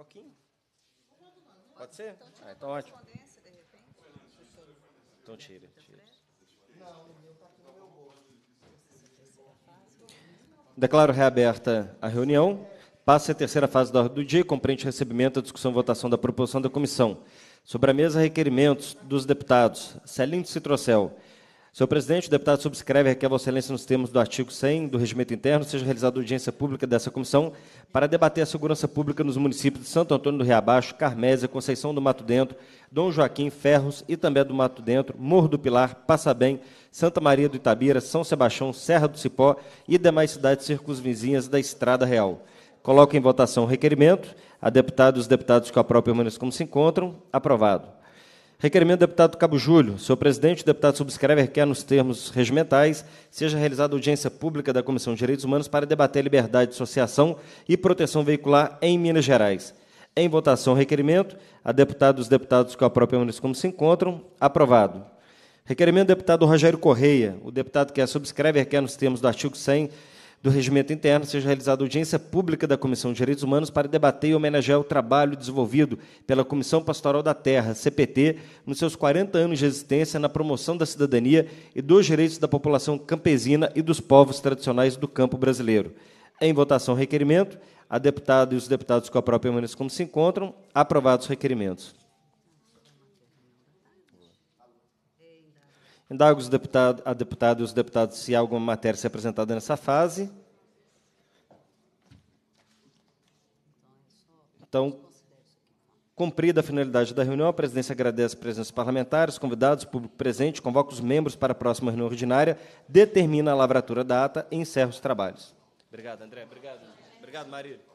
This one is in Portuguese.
Pouquinho. Pode ser? Ah, então ótimo. Então tira, tira. Declaro reaberta a reunião. Passa a terceira fase da ordem do dia, compreende recebimento, discussão e votação da proposição da comissão. Sobre a mesa, requerimentos dos deputados Celinho Citrocel, Senhor presidente, o deputado subscreve requer a Vossa Excelência nos termos do artigo 100 do Regimento Interno, seja realizada audiência pública dessa comissão para debater a segurança pública nos municípios de Santo Antônio do Riabaixo, Carmésia, Conceição do Mato Dentro, Dom Joaquim, Ferros e também do Mato Dentro, Morro do Pilar, Passabém, Santa Maria do Itabira, São Sebastião, Serra do Cipó e demais cidades circunvizinhas da Estrada Real. Coloco em votação o requerimento. A deputada e os deputados que a própria permaneçam como se encontram. Aprovado. Requerimento do deputado Cabo Júlio. Senhor presidente, o deputado subscreve requer, nos termos regimentais, seja realizada audiência pública da Comissão de Direitos Humanos para debater liberdade de associação e proteção veicular em Minas Gerais. Em votação, requerimento. A deputada e os deputados que a própria permaneçam como se encontram. Aprovado. Requerimento do deputado Rogério Correia. O deputado que a subscreve requer, nos termos do artigo 100 do Regimento Interno, seja realizada audiência pública da Comissão de Direitos Humanos para debater e homenagear o trabalho desenvolvido pela Comissão Pastoral da Terra, CPT, nos seus 40 anos de existência na promoção da cidadania e dos direitos da população campesina e dos povos tradicionais do campo brasileiro. Em votação, requerimento. A deputada e os deputados com a própria maneira como se encontram. Aprovados os requerimentos. Indago deputado, a deputada e os deputados se há alguma matéria a ser apresentada nessa fase. Então, cumprida a finalidade da reunião, a presidência agradece a presença dos parlamentares, convidados, público presente, convoca os membros para a próxima reunião ordinária, determina a lavratura da ata e encerra os trabalhos. Obrigado, André. Obrigado. Obrigado, Maria.